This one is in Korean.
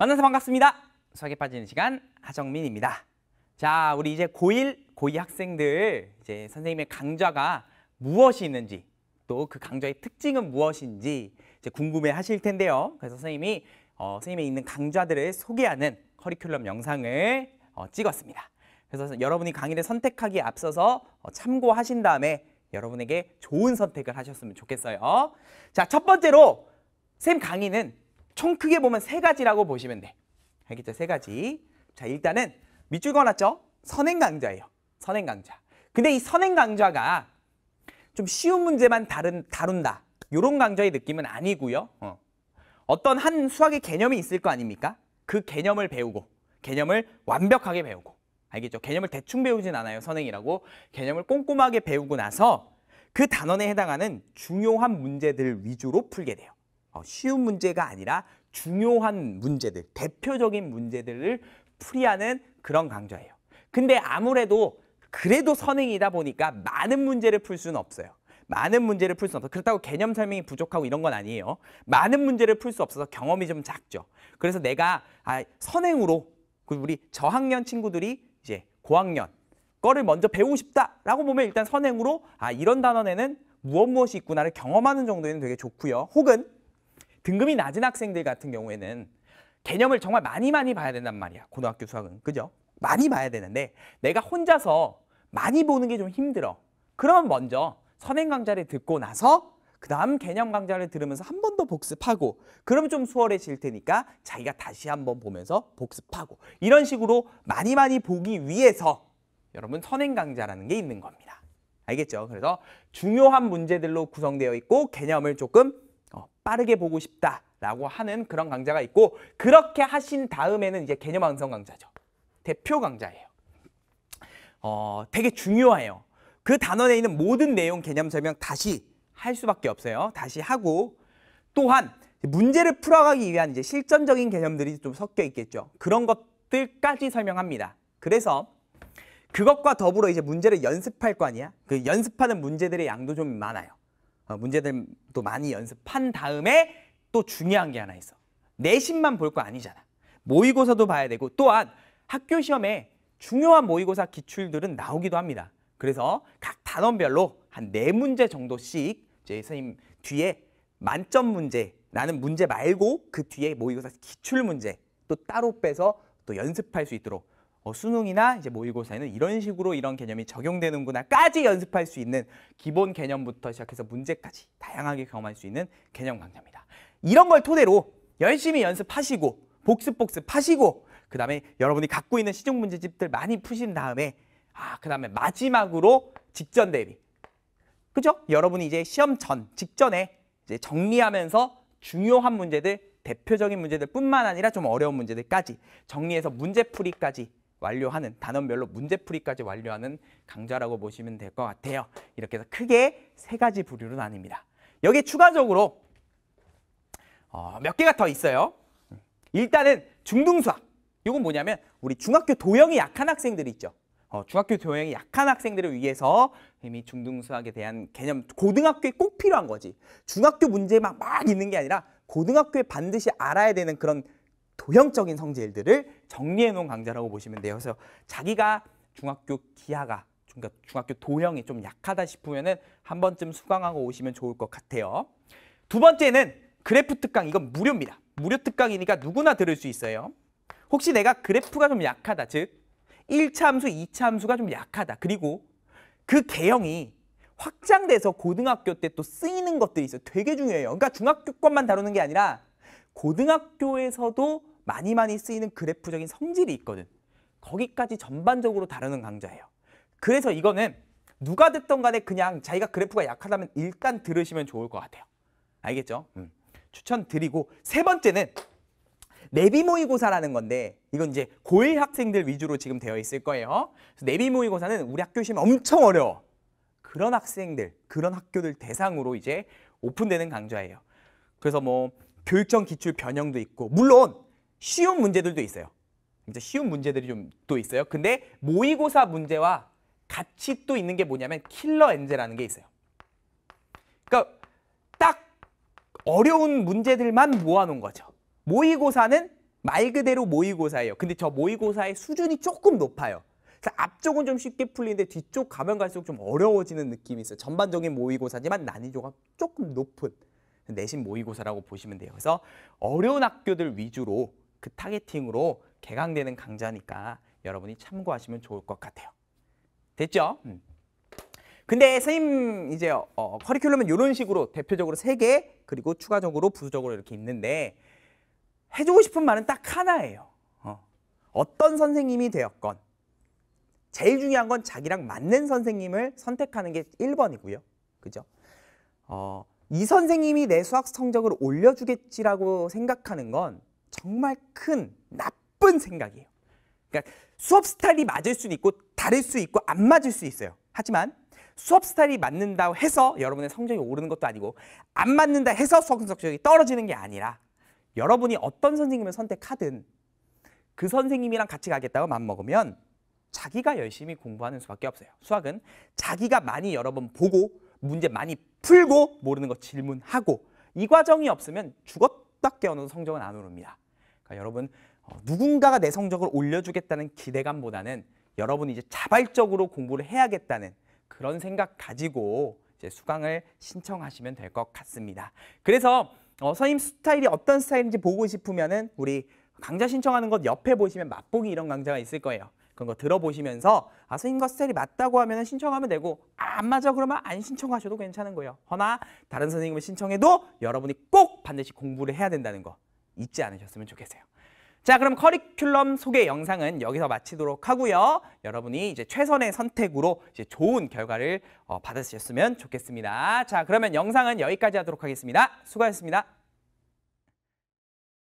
만나서 반갑습니다. 수학에 빠지는 시간 하정민입니다. 자, 우리 이제 고일고이 학생들 이제 선생님의 강좌가 무엇이 있는지 또 그 강좌의 특징은 무엇인지 이제 궁금해 하실 텐데요. 그래서 선생님이 어, 선생님의 있는 강좌들을 소개하는 커리큘럼 영상을 어, 찍었습니다. 그래서 여러분이 강의를 선택하기 앞서서 어, 참고하신 다음에 여러분에게 좋은 선택을 하셨으면 좋겠어요. 자, 첫 번째로 쌤 강의는 총 크게 보면 세 가지라고 보시면 돼. 알겠죠? 세 가지. 자, 일단은 밑줄 그어놨죠? 선행강좌예요. 선행강좌. 근데 이 선행강좌가 좀 쉬운 문제만 다른 다룬다. 요런 강좌의 느낌은 아니고요. 어. 어떤 한 수학의 개념이 있을 거 아닙니까? 그 개념을 배우고 개념을 완벽하게 배우고 알겠죠? 개념을 대충 배우진 않아요. 선행이라고. 개념을 꼼꼼하게 배우고 나서 그 단원에 해당하는 중요한 문제들 위주로 풀게 돼요. 어, 쉬운 문제가 아니라 중요한 문제들, 대표적인 문제들을 풀이하는 그런 강좌예요. 근데 아무래도 그래도 선행이다 보니까 많은 문제를 풀 수는 없어요. 많은 문제를 풀수는 없어. 그렇다고 개념 설명이 부족하고 이런 건 아니에요. 많은 문제를 풀 수 없어서 경험이 좀 작죠. 그래서 내가 아, 선행으로 그 우리 저학년 친구들이 이제 고학년 거를 먼저 배우고 싶다라고 보면 일단 선행으로 아 이런 단원에는 무엇 무엇이 있구나를 경험하는 정도에는 되게 좋고요. 혹은 등급이 낮은 학생들 같은 경우에는 개념을 정말 많이 많이 봐야 된단 말이야. 고등학교 수학은. 그죠? 많이 봐야 되는데 내가 혼자서 많이 보는 게 좀 힘들어. 그러면 먼저 선행 강좌를 듣고 나서 그 다음 개념 강좌를 들으면서 한 번 더 복습하고 그러면 좀 수월해질 테니까 자기가 다시 한 번 보면서 복습하고 이런 식으로 많이 많이 보기 위해서 여러분 선행 강좌라는 게 있는 겁니다. 알겠죠? 그래서 중요한 문제들로 구성되어 있고 개념을 조금 어, 빠르게 보고 싶다라고 하는 그런 강좌가 있고 그렇게 하신 다음에는 이제 개념 완성 강좌죠 대표 강좌예요 어, 되게 중요해요. 그 단원에 있는 모든 내용 개념 설명 다시 할 수밖에 없어요. 다시 하고 또한 문제를 풀어가기 위한 이제 실전적인 개념들이 좀 섞여 있겠죠. 그런 것들까지 설명합니다. 그래서 그것과 더불어 이제 문제를 연습할 거 아니야? 그 연습하는 문제들의 양도 좀 많아요. 어, 문제들도 많이 연습한 다음에 또 중요한 게 하나 있어. 내신만 볼 거 아니잖아. 모의고사도 봐야 되고 또한 학교 시험에 중요한 모의고사 기출들은 나오기도 합니다. 그래서 각 단원별로 한 네문제 정도씩 이제 선생님 뒤에 만점 문제라는 문제 말고 그 뒤에 모의고사 기출 문제 또 따로 빼서 또 연습할 수 있도록 어, 수능이나 이제 모의고사에는 뭐 이런 식으로 이런 개념이 적용되는구나까지 연습할 수 있는 기본 개념부터 시작해서 문제까지 다양하게 경험할 수 있는 개념 강좌입니다. 이런 걸 토대로 열심히 연습하시고 복습 복습하시고 그 다음에 여러분이 갖고 있는 시중 문제집들 많이 푸신 다음에 아, 그 다음에 마지막으로 직전 대비 그죠? 여러분이 이제 시험 전, 직전에 이제 정리하면서 중요한 문제들, 대표적인 문제들 뿐만 아니라 좀 어려운 문제들까지 정리해서 문제풀이까지 완료하는 단원별로 문제풀이까지 완료하는 강좌라고 보시면 될 것 같아요. 이렇게 해서 크게 세 가지 부류로 나뉩니다. 여기 추가적으로 어, 몇 개가 더 있어요. 일단은 중등수학. 이건 뭐냐면 우리 중학교 도형이 약한 학생들이 있죠. 어, 중학교 도형이 약한 학생들을 위해서 이미 중등수학에 대한 개념, 고등학교에 꼭 필요한 거지. 중학교 문제만 막 있는 게 아니라 고등학교에 반드시 알아야 되는 그런 도형적인 성질들을 정리해 놓은 강좌라고 보시면 돼요. 그래서 자기가 중학교 기하가 그러니까 중학교 도형이 좀 약하다 싶으면한 번쯤 수강하고 오시면 좋을 것 같아요. 두 번째는 그래프 특강 이건 무료입니다. 무료 특강이니까 누구나 들을 수 있어요. 혹시 내가 그래프가 좀 약하다 즉 1차 함수, 2차 함수가 좀 약하다 그리고 그 개형이 확장돼서 고등학교 때 또 쓰이는 것들이 있어요. 되게 중요해요. 그러니까 중학교 것만 다루는 게 아니라 고등학교에서도 많이 많이 쓰이는 그래프적인 성질이 있거든. 거기까지 전반적으로 다루는 강좌예요. 그래서 이거는 누가 듣던 간에 그냥 자기가 그래프가 약하다면 일단 들으시면 좋을 것 같아요. 알겠죠? 음. 추천드리고 세 번째는 내비 모의고사라는 건데 이건 이제 고1 학생들 위주로 지금 되어 있을 거예요. 내비 모의고사는 우리 학교 시험 엄청 어려워. 그런 학생들, 그런 학교들 대상으로 이제 오픈되는 강좌예요. 그래서 뭐 교육청 기출 변형도 있고 물론 쉬운 문제들도 있어요. 이제 쉬운 문제들이 좀 또 있어요. 근데 모의고사 문제와 같이 또 있는 게 뭐냐면 킬러 엔제라는 게 있어요. 그러니까 딱 어려운 문제들만 모아놓은 거죠. 모의고사는 말 그대로 모의고사예요. 근데 저 모의고사의 수준이 조금 높아요. 그래서 앞쪽은 좀 쉽게 풀리는데 뒤쪽 가면 갈수록 좀 어려워지는 느낌이 있어요. 전반적인 모의고사지만 난이도가 조금 높은 내신 모의고사라고 보시면 돼요. 그래서 어려운 학교들 위주로 그 타겟팅으로 개강되는 강좌니까 여러분이 참고하시면 좋을 것 같아요. 됐죠? 음. 근데 선생님 이제 어, 커리큘럼은 이런 식으로 대표적으로 세 개 그리고 추가적으로 부수적으로 이렇게 있는데 해주고 싶은 말은 딱 하나예요. 어. 어떤 선생님이 되었건 제일 중요한 건 자기랑 맞는 선생님을 선택하는 게 1번이고요. 그죠? 어, 이 선생님이 내 수학 성적을 올려주겠지라고 생각하는 건 정말 큰 나쁜 생각이에요. 그러니까 수업 스타일이 맞을 수 있고 다를 수 있고 안 맞을 수 있어요. 하지만 수업 스타일이 맞는다고 해서 여러분의 성적이 오르는 것도 아니고 안 맞는다 해서 성적이 떨어지는 게 아니라 여러분이 어떤 선생님을 선택하든 그 선생님이랑 같이 가겠다고 맘먹으면 자기가 열심히 공부하는 수밖에 없어요. 수학은 자기가 많이 여러 번 보고 문제 많이 풀고 모르는 거 질문하고 이 과정이 없으면 죽었다 깨어나도 성적은 안 오릅니다. 그러니까 여러분 어, 누군가가 내 성적을 올려주겠다는 기대감보다는 여러분이 이제 자발적으로 공부를 해야겠다는 그런 생각 가지고 이제 수강을 신청하시면 될 것 같습니다. 그래서 어, 선임 스타일이 어떤 스타일인지 보고 싶으면은 우리 강좌 신청하는 것 옆에 보시면 맛보기 이런 강좌가 있을 거예요. 그런 거 들어보시면서 아선임과 스타일이 맞다고 하면 신청하면 되고 아, 안 맞아 그러면 안 신청하셔도 괜찮은 거예요. 허나 다른 선생님을 신청해도 여러분이 꼭 반드시 공부를 해야 된다는 거 잊지 않으셨으면 좋겠어요. 자, 그럼 커리큘럼 소개 영상은 여기서 마치도록 하고요. 여러분이 이제 최선의 선택으로 이제 좋은 결과를 어, 받으셨으면 좋겠습니다. 자, 그러면 영상은 여기까지 하도록 하겠습니다. 수고하셨습니다.